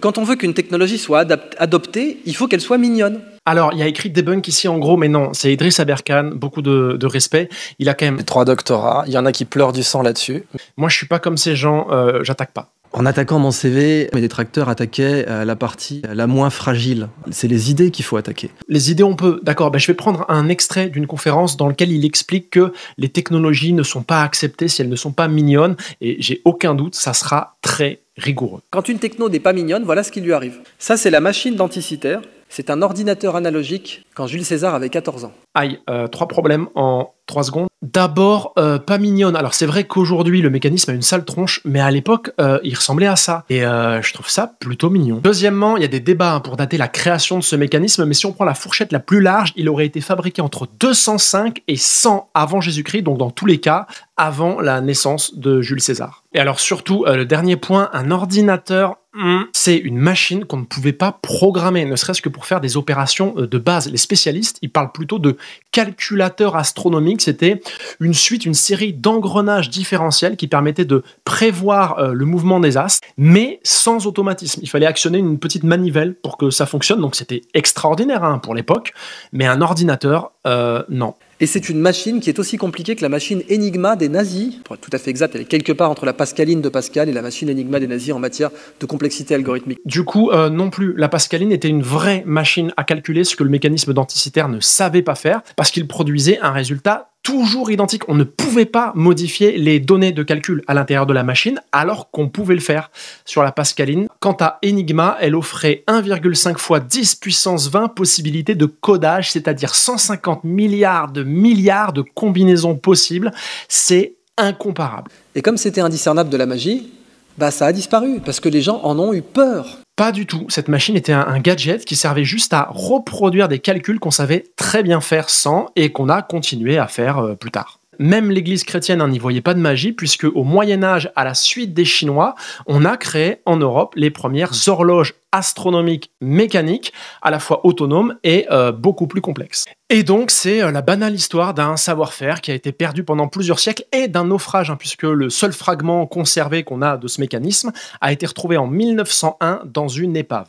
Quand on veut qu'une technologie soit adoptée, il faut qu'elle soit mignonne. Alors, il y a écrit debunk ici en gros, mais non, c'est Idriss Aberkan, beaucoup de, respect. Il a quand même. trois doctorats, il y en a qui pleurent du sang là-dessus. Moi, je suis pas comme ces gens, euh, j'attaque pas. En attaquant mon CV, mes détracteurs attaquaient euh, la partie euh, la moins fragile. C'est les idées qu'il faut attaquer. Les idées, on peut. D'accord, ben, je vais prendre un extrait d'une conférence dans laquelle il explique que les technologies ne sont pas acceptées si elles ne sont pas mignonnes. Et j'ai aucun doute, ça sera très rigoureux. Quand une techno n'est pas mignonne, voilà ce qui lui arrive. Ça, c'est la machine denticitaire. C'est un ordinateur analogique quand Jules César avait 14 ans. Aïe, euh, trois problèmes en trois secondes. D'abord, euh, pas mignonne. Alors c'est vrai qu'aujourd'hui le mécanisme a une sale tronche, mais à l'époque euh, il ressemblait à ça. Et je trouve ça plutôt mignon. Deuxièmement, il y a des débats hein, pour dater la création de ce mécanisme, mais si on prend la fourchette la plus large, il aurait été fabriqué entre 205 et 100 avant Jésus-Christ, donc dans tous les cas avant la naissance de Jules César. Et alors surtout, le dernier point, un ordinateur hmm, c'est une machine qu'on ne pouvait pas programmer, ne serait-ce que pour faire des opérations de base. Spécialiste, il parle plutôt de calculateur astronomique. C'était une suite, une série d'engrenages différentiels qui permettaient de prévoir euh, le mouvement des astres, mais sans automatisme. Il fallait actionner une petite manivelle pour que ça fonctionne. Donc c'était extraordinaire hein, pour l'époque, mais un ordinateur, euh, non. Et c'est une machine qui est aussi compliquée que la machine Enigma des nazis. Pour être tout à fait exact, elle est quelque part entre la Pascaline de Pascal et la machine Enigma des nazis en matière de complexité algorithmique. Du coup, euh, non plus. La Pascaline était une vraie machine à calculer ce que le mécanisme d'anticitaire ne savait pas faire parce qu'il produisait un résultat toujours identique. On ne pouvait pas modifier les données de calcul à l'intérieur de la machine alors qu'on pouvait le faire. Sur la Pascaline, Quant à Enigma, elle offrait 1,5 fois 10 puissance 20 possibilités de codage, c'est-à-dire 150 milliards de milliards de combinaisons possibles. C'est incomparable. Et comme c'était indiscernable de la magie, bah ça a disparu parce que les gens en ont eu peur. Pas du tout. Cette machine était un, gadget qui servait juste à reproduire des calculs qu'on savait très bien faire sans et qu'on a continué à faire euh, plus tard même l'Église chrétienne hein, n'y voyait pas de magie, puisque au Moyen Âge, à la suite des Chinois, on a créé en Europe les premières horloges astronomiques mécaniques, à la fois autonomes et euh, beaucoup plus complexes. Et donc, c'est euh, la banale histoire d'un savoir-faire qui a été perdu pendant plusieurs siècles et d'un naufrage, hein, puisque le seul fragment conservé qu'on a de ce mécanisme a été retrouvé en 1901 dans une épave.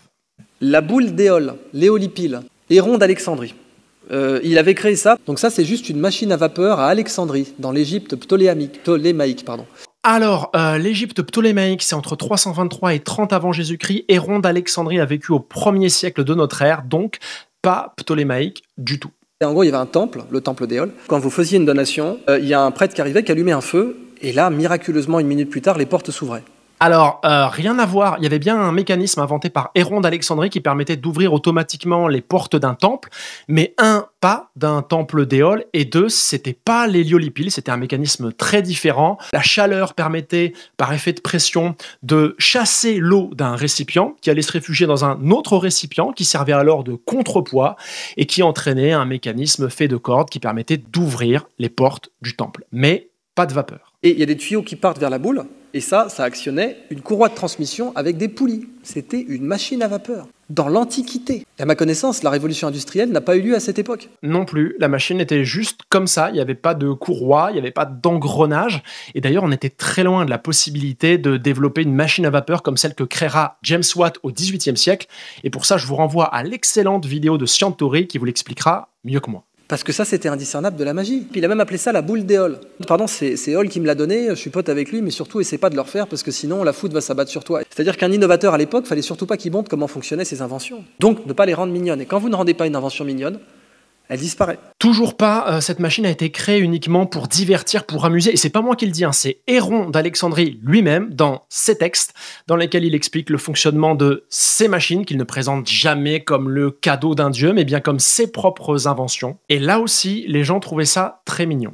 La boule d'éole, l'éolipile, Héron d'Alexandrie. Euh, il avait créé ça. Donc ça, c'est juste une machine à vapeur à Alexandrie, dans l'Égypte ptolémaïque. Alors, euh, l'Égypte ptolémaïque, c'est entre 323 et 30 avant Jésus-Christ. Héron d'Alexandrie a vécu au premier siècle de notre ère, donc pas ptolémaïque du tout. Et en gros, il y avait un temple, le temple d'Éole. Quand vous faisiez une donation, euh, il y a un prêtre qui arrivait, qui allumait un feu, et là, miraculeusement, une minute plus tard, les portes s'ouvraient alors, euh, rien à voir. Il y avait bien un mécanisme inventé par Héron d'Alexandrie qui permettait d'ouvrir automatiquement les portes d'un temple, mais un, pas d'un temple d'éole, et deux, c'était pas l'héliolipile, c'était un mécanisme très différent. La chaleur permettait, par effet de pression, de chasser l'eau d'un récipient qui allait se réfugier dans un autre récipient qui servait alors de contrepoids et qui entraînait un mécanisme fait de cordes qui permettait d'ouvrir les portes du temple. Mais pas de vapeur. Et il y a des tuyaux qui partent vers la boule, et ça, ça actionnait une courroie de transmission avec des poulies. C'était une machine à vapeur. Dans l'Antiquité. À ma connaissance, la révolution industrielle n'a pas eu lieu à cette époque. Non plus. La machine était juste comme ça. Il n'y avait pas de courroie, il n'y avait pas d'engrenage. Et d'ailleurs, on était très loin de la possibilité de développer une machine à vapeur comme celle que créera James Watt au XVIIIe siècle. Et pour ça, je vous renvoie à l'excellente vidéo de Scientori qui vous l'expliquera mieux que moi. Parce que ça, c'était indiscernable de la magie. Puis il a même appelé ça la boule d'Éole. Pardon, c'est Hall qui me l'a donné, je suis pote avec lui, mais surtout, essaie pas de le refaire parce que sinon, la foudre va s'abattre sur toi. C'est-à-dire qu'un innovateur à l'époque, fallait surtout pas qu'il montre comment fonctionnaient ses inventions. Donc, ne pas les rendre mignonnes. Et quand vous ne rendez pas une invention mignonne, elle disparaît. Toujours pas, euh, cette machine a été créée uniquement pour divertir, pour amuser. Et c'est pas moi qui le dis, hein, c'est Héron d'Alexandrie lui-même, dans ses textes, dans lesquels il explique le fonctionnement de ces machines, qu'il ne présente jamais comme le cadeau d'un dieu, mais bien comme ses propres inventions. Et là aussi, les gens trouvaient ça très mignon.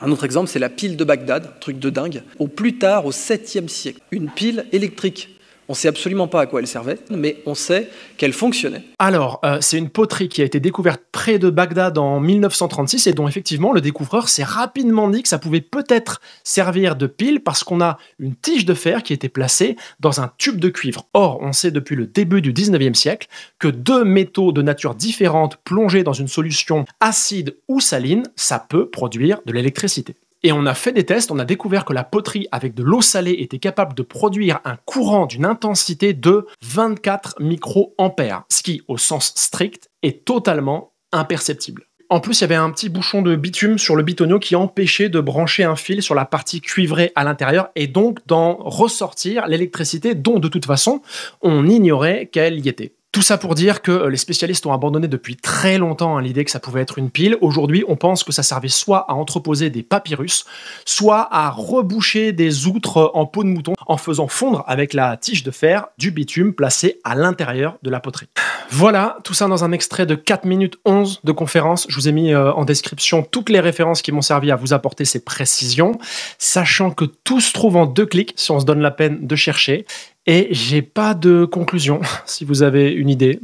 Un autre exemple, c'est la pile de Bagdad, truc de dingue. Au plus tard, au 7e siècle, une pile électrique on ne sait absolument pas à quoi elle servait, mais on sait qu'elle fonctionnait. Alors, euh, c'est une poterie qui a été découverte près de Bagdad en 1936 et dont effectivement le découvreur s'est rapidement dit que ça pouvait peut-être servir de pile parce qu'on a une tige de fer qui était placée dans un tube de cuivre. Or, on sait depuis le début du 19e siècle que deux métaux de nature différente plongés dans une solution acide ou saline, ça peut produire de l'électricité et on a fait des tests, on a découvert que la poterie avec de l'eau salée était capable de produire un courant d'une intensité de 24 microampères, ce qui, au sens strict, est totalement imperceptible. En plus, il y avait un petit bouchon de bitume sur le bitonio qui empêchait de brancher un fil sur la partie cuivrée à l'intérieur et donc d'en ressortir l'électricité dont de toute façon on ignorait qu'elle y était. Tout ça pour dire que euh, les spécialistes ont abandonné depuis très longtemps hein, l'idée que ça pouvait être une pile. Aujourd'hui, on pense que ça servait soit à entreposer des papyrus, soit à reboucher des outres en peau de mouton en faisant fondre avec la tige de fer du bitume placé à l'intérieur de la poterie. Voilà, tout ça dans un extrait de 4 minutes 11 de conférence. Je vous ai mis euh, en description toutes les références qui m'ont servi à vous apporter ces précisions, sachant que tout se trouve en deux clics si on se donne la peine de chercher. Et j'ai pas de conclusion. Si vous avez une idée,